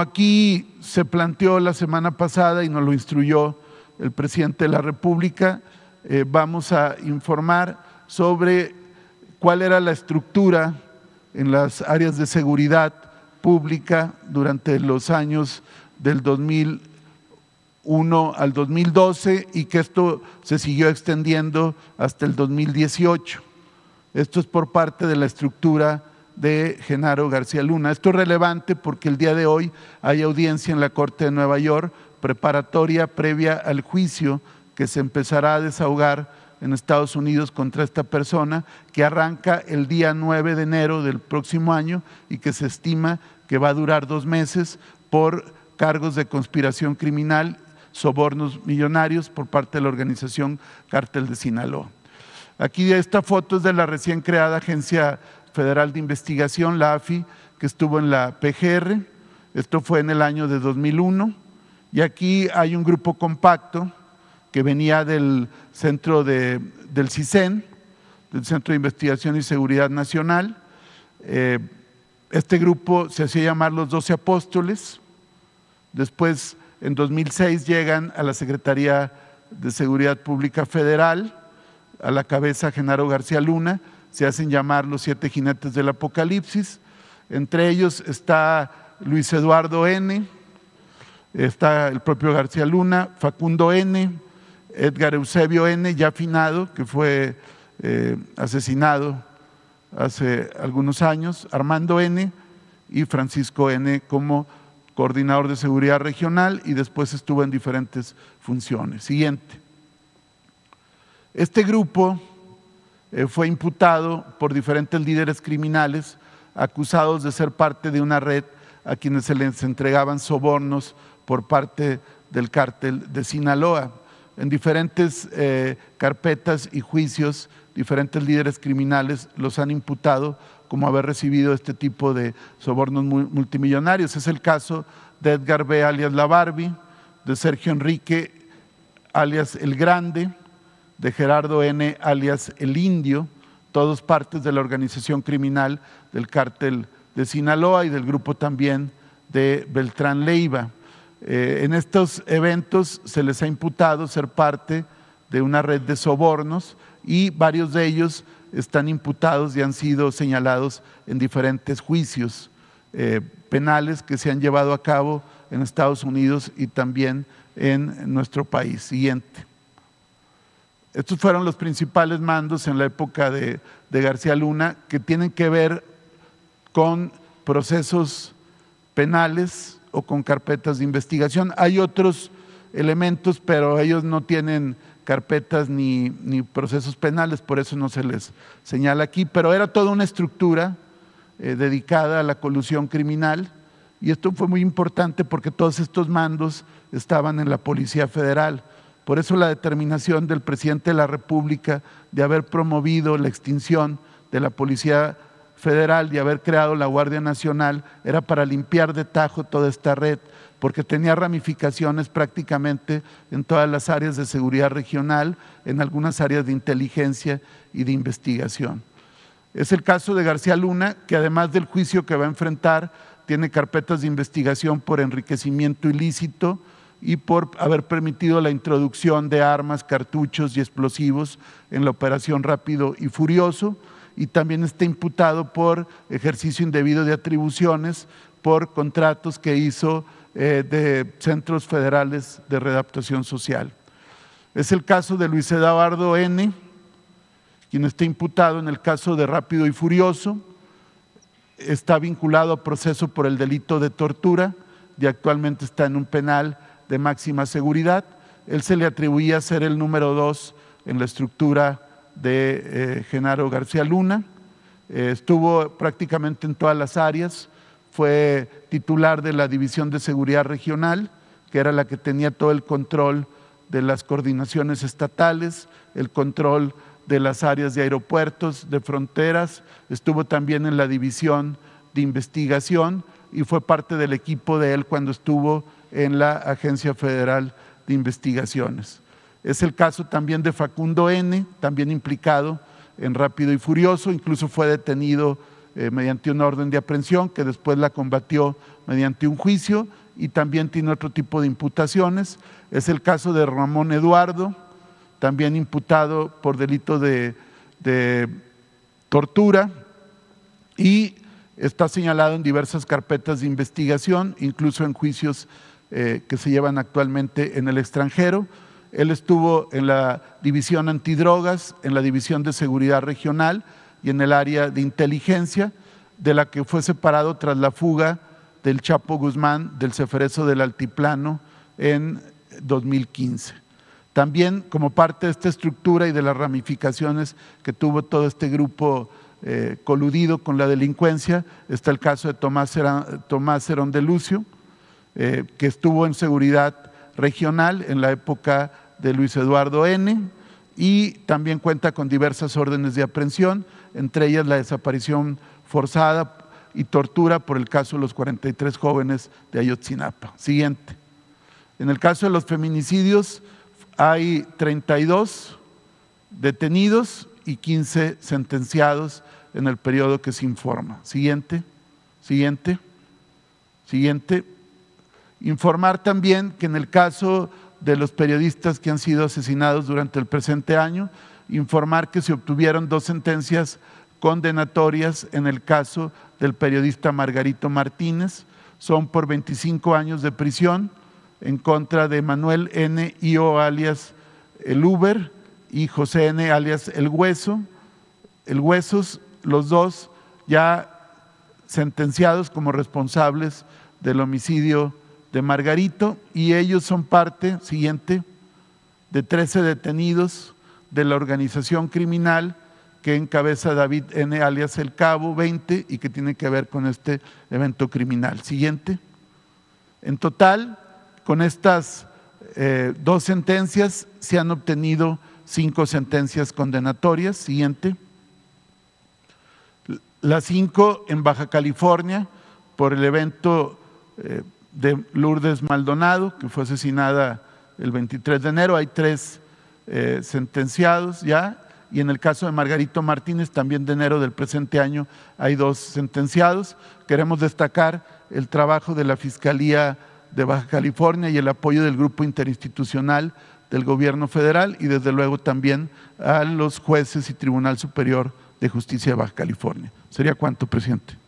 Aquí se planteó la semana pasada y nos lo instruyó el presidente de la República, eh, vamos a informar sobre cuál era la estructura en las áreas de seguridad pública durante los años del 2001 al 2012 y que esto se siguió extendiendo hasta el 2018. Esto es por parte de la estructura de Genaro García Luna. Esto es relevante porque el día de hoy hay audiencia en la Corte de Nueva York preparatoria previa al juicio que se empezará a desahogar en Estados Unidos contra esta persona, que arranca el día 9 de enero del próximo año y que se estima que va a durar dos meses por cargos de conspiración criminal, sobornos millonarios por parte de la organización Cártel de Sinaloa. Aquí esta foto es de la recién creada agencia Federal de Investigación, la AFI, que estuvo en la PGR, esto fue en el año de 2001, y aquí hay un grupo compacto que venía del centro de, del CISEN, del Centro de Investigación y Seguridad Nacional. Eh, este grupo se hacía llamar los Doce Apóstoles, después en 2006 llegan a la Secretaría de Seguridad Pública Federal, a la cabeza Genaro García Luna, se hacen llamar los siete jinetes del Apocalipsis. Entre ellos está Luis Eduardo N., está el propio García Luna, Facundo N., Edgar Eusebio N., ya afinado, que fue eh, asesinado hace algunos años, Armando N. y Francisco N. como coordinador de seguridad regional y después estuvo en diferentes funciones. Siguiente. Este grupo eh, fue imputado por diferentes líderes criminales acusados de ser parte de una red a quienes se les entregaban sobornos por parte del cártel de Sinaloa. En diferentes eh, carpetas y juicios, diferentes líderes criminales los han imputado como haber recibido este tipo de sobornos multimillonarios. Es el caso de Edgar B. alias La Barbie, de Sergio Enrique alias El Grande, de Gerardo N., alias El Indio, todos partes de la organización criminal del cártel de Sinaloa y del grupo también de Beltrán Leiva. Eh, en estos eventos se les ha imputado ser parte de una red de sobornos y varios de ellos están imputados y han sido señalados en diferentes juicios eh, penales que se han llevado a cabo en Estados Unidos y también en nuestro país. Siguiente. Estos fueron los principales mandos en la época de, García Luna que tienen que ver con procesos penales o con carpetas de investigación. Hay otros elementos, pero ellos no tienen carpetas ni, procesos penales, por eso no se les señala aquí, pero era toda una estructura eh, dedicada a la colusión criminal y esto fue muy importante porque todos estos mandos estaban en la Policía Federal por eso la determinación del presidente de la República de haber promovido la extinción de la Policía Federal, y haber creado la Guardia Nacional, era para limpiar de tajo toda esta red, porque tenía ramificaciones prácticamente en todas las áreas de seguridad regional, en algunas áreas de inteligencia y de investigación. Es el caso de García Luna, que además del juicio que va a enfrentar, tiene carpetas de investigación por enriquecimiento ilícito, y por haber permitido la introducción de armas, cartuchos y explosivos en la operación Rápido y Furioso. Y también está imputado por ejercicio indebido de atribuciones por contratos que hizo eh, de centros federales de redaptación social. Es el caso de Luis Eduardo N., quien está imputado en el caso de Rápido y Furioso, está vinculado a proceso por el delito de tortura y actualmente está en un penal de máxima seguridad. Él se le atribuía ser el número dos en la estructura de eh, Genaro García Luna. Eh, estuvo prácticamente en todas las áreas. Fue titular de la División de Seguridad Regional, que era la que tenía todo el control de las coordinaciones estatales, el control de las áreas de aeropuertos, de fronteras. Estuvo también en la División de Investigación y fue parte del equipo de él cuando estuvo en la Agencia Federal de Investigaciones. Es el caso también de Facundo N., también implicado en Rápido y Furioso, incluso fue detenido eh, mediante una orden de aprehensión que después la combatió mediante un juicio y también tiene otro tipo de imputaciones. Es el caso de Ramón Eduardo, también imputado por delito de tortura y está señalado en diversas carpetas de investigación, incluso en juicios eh, que se llevan actualmente en el extranjero. Él estuvo en la división antidrogas, en la división de seguridad regional y en el área de inteligencia, de la que fue separado tras la fuga del Chapo Guzmán del Ceferezo del Altiplano en 2015. También como parte de esta estructura y de las ramificaciones que tuvo todo este grupo eh, coludido con la delincuencia, está el caso de Tomás, Herón de Lucio, eh, que estuvo en seguridad regional en la época de Luis Eduardo N. Y también cuenta con diversas órdenes de aprehensión, entre ellas la desaparición forzada y tortura por el caso de los 43 jóvenes de Ayotzinapa. Siguiente. En el caso de los feminicidios hay 32 detenidos y 15 sentenciados en el periodo que se informa. Siguiente, siguiente, siguiente. Informar también que en el caso de los periodistas que han sido asesinados durante el presente año, informar que se obtuvieron dos sentencias condenatorias en el caso del periodista Margarito Martínez, son por 25 años de prisión en contra de Manuel N. y O. alias El Uber y José N. alias El Hueso, El Huesos, los dos ya sentenciados como responsables del homicidio de Margarito y ellos son parte, siguiente, de 13 detenidos de la organización criminal que encabeza David N. alias El Cabo, 20, y que tiene que ver con este evento criminal. Siguiente. En total, con estas eh, dos sentencias se han obtenido cinco sentencias condenatorias. Siguiente. Las cinco en Baja California por el evento... Eh, de Lourdes Maldonado, que fue asesinada el 23 de enero. Hay tres eh, sentenciados ya. Y en el caso de Margarito Martínez, también de enero del presente año, hay dos sentenciados. Queremos destacar el trabajo de la Fiscalía de Baja California y el apoyo del grupo interinstitucional del gobierno federal y desde luego también a los jueces y Tribunal Superior de Justicia de Baja California. Sería cuánto, presidente.